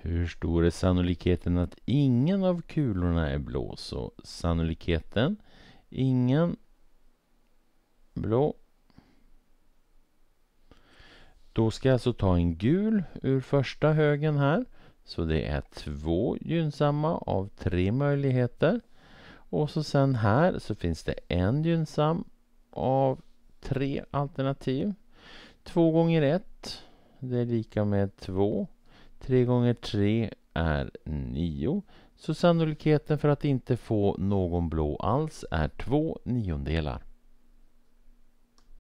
Hur stor är sannolikheten att ingen av kulorna är blå? Så sannolikheten, ingen blå. Då ska jag alltså ta en gul ur första högen här. Så det är två gynnsamma av tre möjligheter. Och så sen här så finns det en gynnsam av tre alternativ. Två gånger ett, det är lika med två. 3 gånger 3 är 9. Så sannolikheten för att inte få någon blå alls är 2 niondelar.